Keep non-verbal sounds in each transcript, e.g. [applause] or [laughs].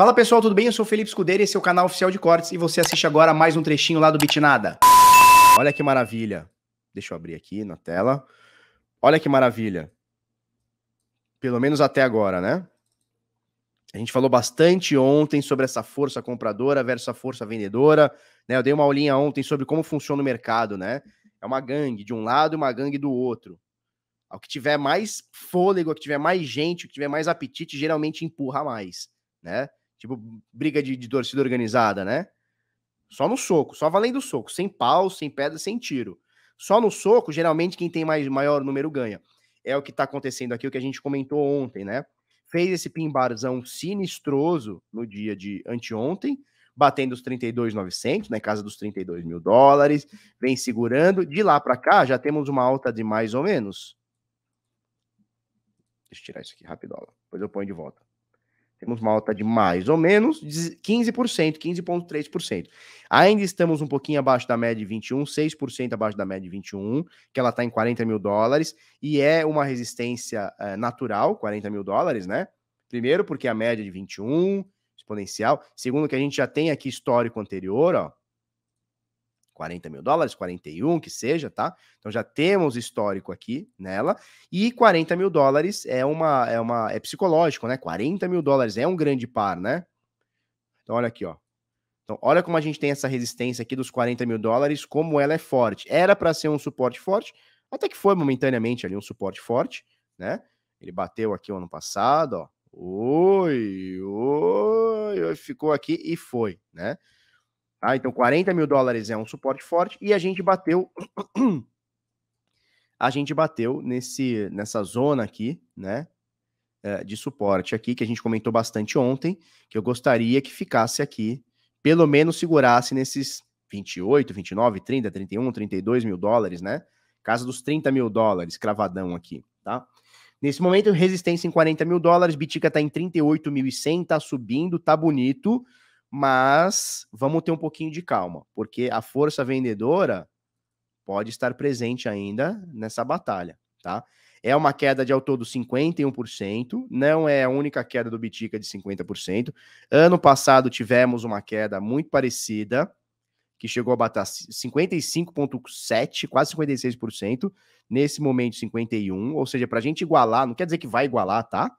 Fala pessoal, tudo bem? Eu sou o Felipe Escudeiro e esse é o canal oficial de cortes e você assiste agora mais um trechinho lá do Bitnada. Olha que maravilha. Deixa eu abrir aqui na tela. Olha que maravilha. Pelo menos até agora, né? A gente falou bastante ontem sobre essa força compradora versus a força vendedora, né? Eu dei uma aulinha ontem sobre como funciona o mercado, né? É uma gangue de um lado e uma gangue do outro. Ao que tiver mais fôlego, ao que tiver mais gente, o que tiver mais apetite, geralmente empurra mais, né? Tipo, briga de, de torcida organizada, né? Só no soco, só valendo soco, sem pau, sem pedra, sem tiro. Só no soco, geralmente quem tem mais maior número ganha. É o que tá acontecendo aqui, o que a gente comentou ontem, né? Fez esse pimbarzão sinistroso no dia de anteontem, batendo os 32,900, na né, casa dos 32 mil dólares, vem segurando. De lá para cá, já temos uma alta de mais ou menos. Deixa eu tirar isso aqui rapidola, depois eu ponho de volta. Temos uma alta de mais ou menos 15%, 15,3%. Ainda estamos um pouquinho abaixo da média de 21, 6% abaixo da média de 21, que ela está em 40 mil dólares, e é uma resistência uh, natural, 40 mil dólares, né? Primeiro, porque a média é de 21, exponencial. Segundo, que a gente já tem aqui histórico anterior, ó, 40 mil dólares, 41 que seja, tá? Então já temos histórico aqui nela. E 40 mil dólares é uma, é uma, é psicológico, né? 40 mil dólares é um grande par, né? Então olha aqui, ó. Então olha como a gente tem essa resistência aqui dos 40 mil dólares, como ela é forte. Era para ser um suporte forte, até que foi momentaneamente ali um suporte forte, né? Ele bateu aqui o ano passado, ó. Oi, oi, oi, ficou aqui e foi, né? Tá? Então, 40 mil dólares é um suporte forte e a gente bateu. [clears throat] a gente bateu nesse, nessa zona aqui, né? Eh, de suporte aqui, que a gente comentou bastante ontem, que eu gostaria que ficasse aqui, pelo menos segurasse nesses 28, 29, 30, 31, 32 mil dólares, né? Casa dos 30 mil dólares, cravadão aqui, tá? Nesse momento, resistência em 40 mil dólares, Bitica tá em 38.100, tá subindo, tá bonito mas vamos ter um pouquinho de calma, porque a força vendedora pode estar presente ainda nessa batalha, tá? É uma queda de ao todo 51%, não é a única queda do Bitica de 50%. Ano passado tivemos uma queda muito parecida, que chegou a bater 55,7%, quase 56%, nesse momento 51%, ou seja, para a gente igualar, não quer dizer que vai igualar, tá?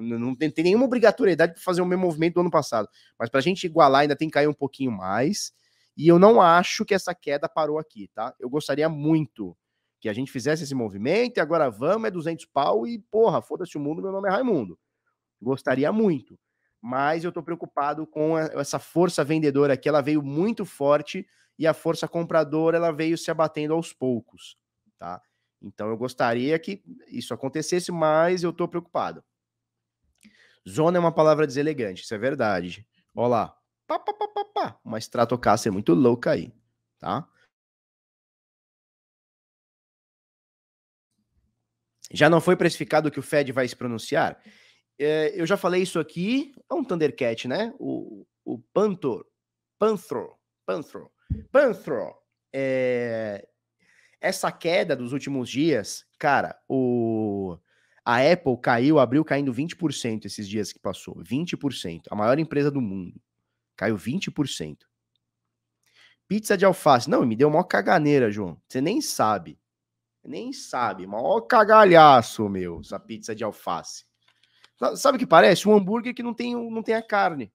Não tem, tem nenhuma obrigatoriedade para fazer o mesmo movimento do ano passado. Mas para a gente igualar, ainda tem que cair um pouquinho mais. E eu não acho que essa queda parou aqui, tá? Eu gostaria muito que a gente fizesse esse movimento e agora vamos, é 200 pau e porra, foda-se o mundo, meu nome é Raimundo. Gostaria muito. Mas eu estou preocupado com essa força vendedora aqui, ela veio muito forte e a força compradora ela veio se abatendo aos poucos, tá? Então eu gostaria que isso acontecesse, mas eu estou preocupado. Zona é uma palavra deselegante, isso é verdade. Olha lá. Pá, pá, pá, pá, pá. Uma Stratocaster é muito louca aí, tá? Já não foi precificado que o Fed vai se pronunciar? É, eu já falei isso aqui, é um Thundercat, né? O, o Panther, Panthro, Panthro, Panthro. É, essa queda dos últimos dias, cara, o a Apple caiu, abriu caindo 20% esses dias que passou. 20%. A maior empresa do mundo. Caiu 20%. Pizza de alface. Não, me deu uma caganeira, João. Você nem sabe. Nem sabe. Mó cagalhaço, meu, essa pizza de alface. Sabe o que parece? Um hambúrguer que não tem, não tem a carne.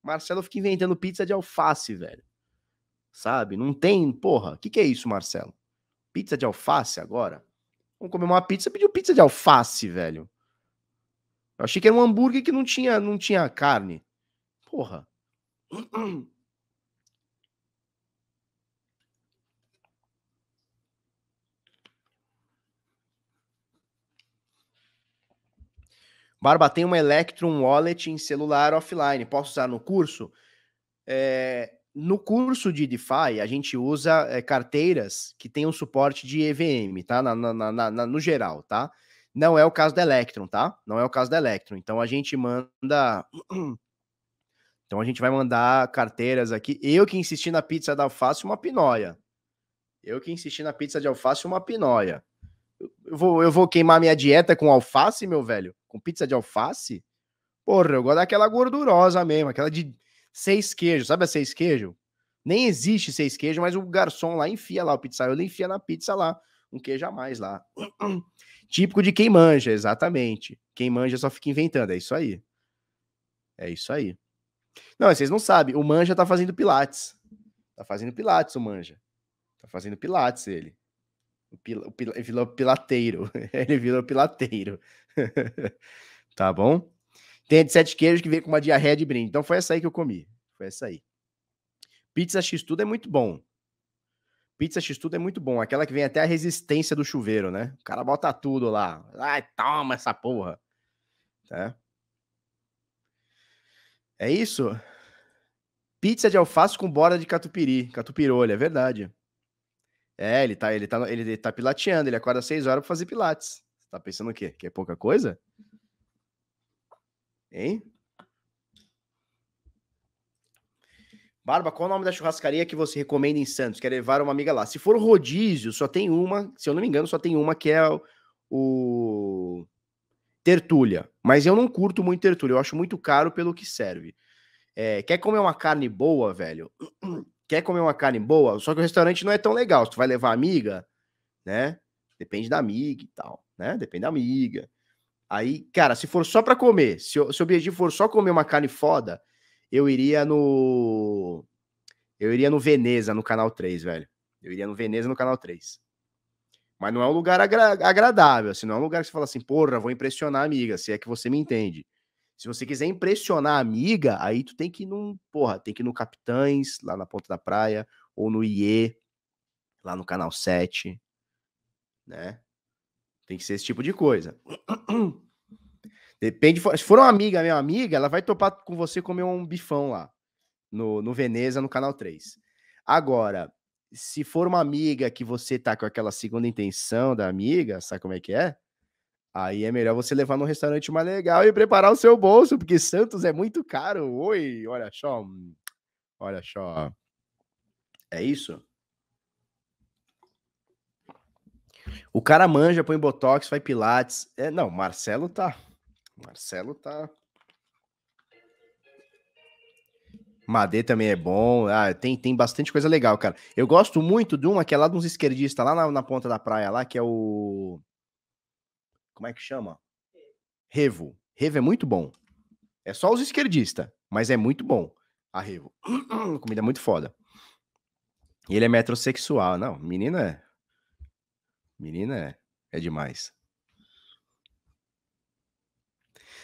Marcelo fica inventando pizza de alface, velho. Sabe? Não tem. Porra, o que, que é isso, Marcelo? Pizza de alface agora? Vamos comer uma pizza, pediu pizza de alface, velho. Eu achei que era um hambúrguer que não tinha, não tinha carne. Porra. [clears throat] Barba, tem uma Electrum Wallet em celular offline. Posso usar no curso? É, no curso de DeFi, a gente usa é, carteiras que tem um suporte de EVM, tá? Na, na, na, no geral, tá? Não é o caso da Electron, tá? Não é o caso da Electron. Então a gente manda. [clears throat] Então a gente vai mandar carteiras aqui. Eu que insisti na pizza da alface, uma pinóia. Eu que insisti na pizza de alface, uma pinóia. Eu vou, eu vou queimar minha dieta com alface, meu velho? Com pizza de alface? Porra, eu gosto daquela gordurosa mesmo, aquela de seis queijos. Sabe a seis queijos? Nem existe seis queijos, mas o garçom lá enfia lá, o pizzaiolo ele enfia na pizza lá, um queijo a mais lá. [clears throat] Típico de quem manja, exatamente. Quem manja só fica inventando, é isso aí. É isso aí. Não, vocês não sabem, o manja tá fazendo pilates. Tá fazendo pilates o manja. Tá fazendo pilates ele. O pil, o pil, ele virou pilateiro. [laughs] ele virou pilateiro. [laughs] tá bom? Tem de sete queijos que vem com uma diarreia de brinde. Então foi essa aí que eu comi. Foi essa aí. Pizza X tudo é muito bom. Pizza X tudo é muito bom. Aquela que vem até a resistência do chuveiro, né? O cara bota tudo lá. Ai, toma essa porra. Tá? É isso? Pizza de alface com borda de catupiry. Catupirolha, é verdade. É, ele tá, ele tá, ele tá pilateando. Ele acorda às 6 horas pra fazer pilates. Tá pensando o quê? Que é pouca coisa? Hein? Barba, qual o nome da churrascaria que você recomenda em Santos? Quer levar uma amiga lá. Se for rodízio, só tem uma, se eu não me engano, só tem uma que é o Tertulha. Mas eu não curto muito Tertulha, eu acho muito caro pelo que serve. É, quer comer uma carne boa, velho? [clears throat] Quer comer uma carne boa? Só que o restaurante não é tão legal. Se tu vai levar amiga, né? Depende da amiga e tal, né? Depende da amiga. Aí, cara, se for só para comer, se, se o objetivo for só comer uma carne foda, eu iria no. Eu iria no Veneza, no canal 3, velho. Eu iria no Veneza, no canal 3. Mas não é um lugar agra agradável, assim, não é um lugar que você fala assim, porra, vou impressionar a amiga, se é que você me entende. Se você quiser impressionar a amiga, aí tu tem que ir num, porra, tem que ir no Capitães, lá na Ponta da Praia, ou no IE, lá no Canal 7, né? Tem que ser esse tipo de coisa. Depende. Se for uma amiga, minha amiga, ela vai topar com você comer um bifão lá. No, no Veneza, no canal 3. Agora, se for uma amiga que você tá com aquela segunda intenção da amiga, sabe como é que é? Aí é melhor você levar num restaurante mais legal e preparar o seu bolso, porque Santos é muito caro. Oi, olha só. Olha só. É isso? O cara manja, põe botox, faz pilates. É, não, Marcelo tá. Marcelo tá. Madê também é bom. Ah, tem, tem bastante coisa legal, cara. Eu gosto muito de uma que é lá de uns esquerdistas, lá na, na ponta da praia, lá, que é o. Como é que chama? Revo. Revo é muito bom. É só os esquerdistas, mas é muito bom. A Revo. [clears throat] Comida muito foda. E ele é metrosexual. Não, menina é Menina é, é demais.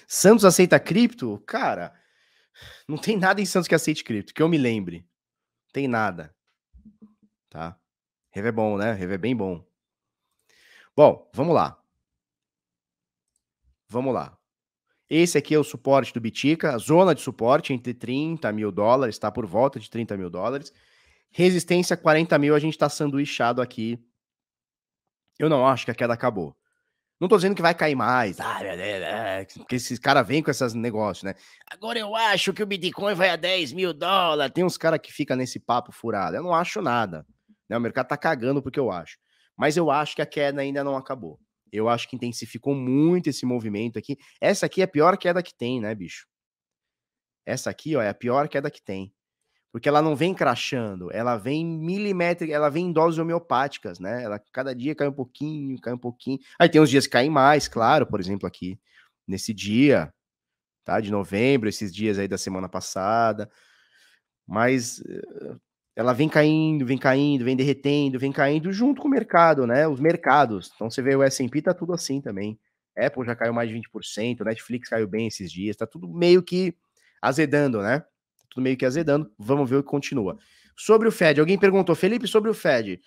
Santos aceita cripto? Cara, não tem nada em Santos que aceite cripto, que eu me lembre. Tem nada. Tá? Rev é bom, né? Rev é bem bom. Bom, vamos lá. Vamos lá. Esse aqui é o suporte do Bitica, zona de suporte entre 30 mil dólares, está por volta de 30 mil dólares. Resistência 40 mil, a gente está sanduichado aqui eu não acho que a queda acabou. Não tô dizendo que vai cair mais, ah, porque né, né, né, esses cara vem com esses negócios, né? Agora eu acho que o Bitcoin vai a 10 mil dólares. Tem uns caras que fica nesse papo furado. Eu não acho nada. Né? O mercado tá cagando porque eu acho. Mas eu acho que a queda ainda não acabou. Eu acho que intensificou muito esse movimento aqui. Essa aqui é a pior queda que tem, né, bicho? Essa aqui, ó, é a pior queda que tem porque ela não vem crachando, ela vem milimétrica, ela vem em doses homeopáticas, né? Ela cada dia cai um pouquinho, cai um pouquinho. Aí tem uns dias que caem mais, claro, por exemplo, aqui nesse dia, tá? De novembro, esses dias aí da semana passada. Mas eh, ela vem caindo, vem caindo, vem derretendo, vem caindo junto com o mercado, né? Os mercados. Então você vê o S&P tá tudo assim também. Apple já caiu mais de 20%, Netflix caiu bem esses dias, tá tudo meio que azedando, né? tudo meio que azedando. Vamos ver o que continua. Sobre o Fed, alguém perguntou, Felipe, sobre o Fed.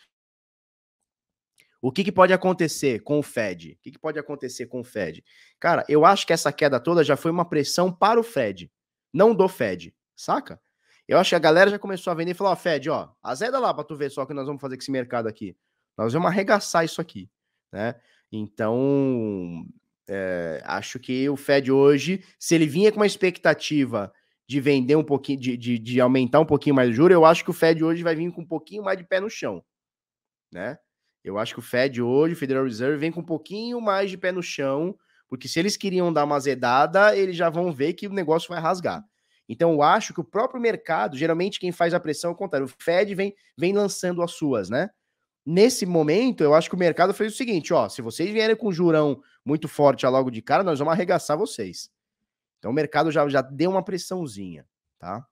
O que, que, pode acontecer com o Fed? O que, que, pode acontecer com o Fed? Cara, eu acho que essa queda toda já foi uma pressão para o Fed, não do Fed, saca? Eu acho que a galera já começou a vender e falou: Ó, Fed, ó, azeda lá para tu ver só o que nós vamos fazer com esse mercado aqui. Nós vamos arregaçar isso aqui, né? Então, é, acho que o Fed hoje, se ele vinha com uma expectativa de vender um pouquinho, de, de, de aumentar um pouquinho mais o juro, eu acho que o Fed hoje vai vir com um pouquinho mais de pé no chão, né? Eu acho que o Fed hoje, o Federal Reserve, vem com um pouquinho mais de pé no chão, porque se eles queriam dar uma azedada, eles já vão ver que o negócio vai rasgar. Então eu acho que o próprio mercado, geralmente quem faz a pressão é o contrário, o Fed vem, vem lançando as suas, né? Nesse momento, eu acho que o mercado fez o seguinte, ó, se vocês vierem com um jurão muito forte logo de cara, nós vamos arregaçar vocês. Então o mercado já, já deu uma pressãozinha, tá?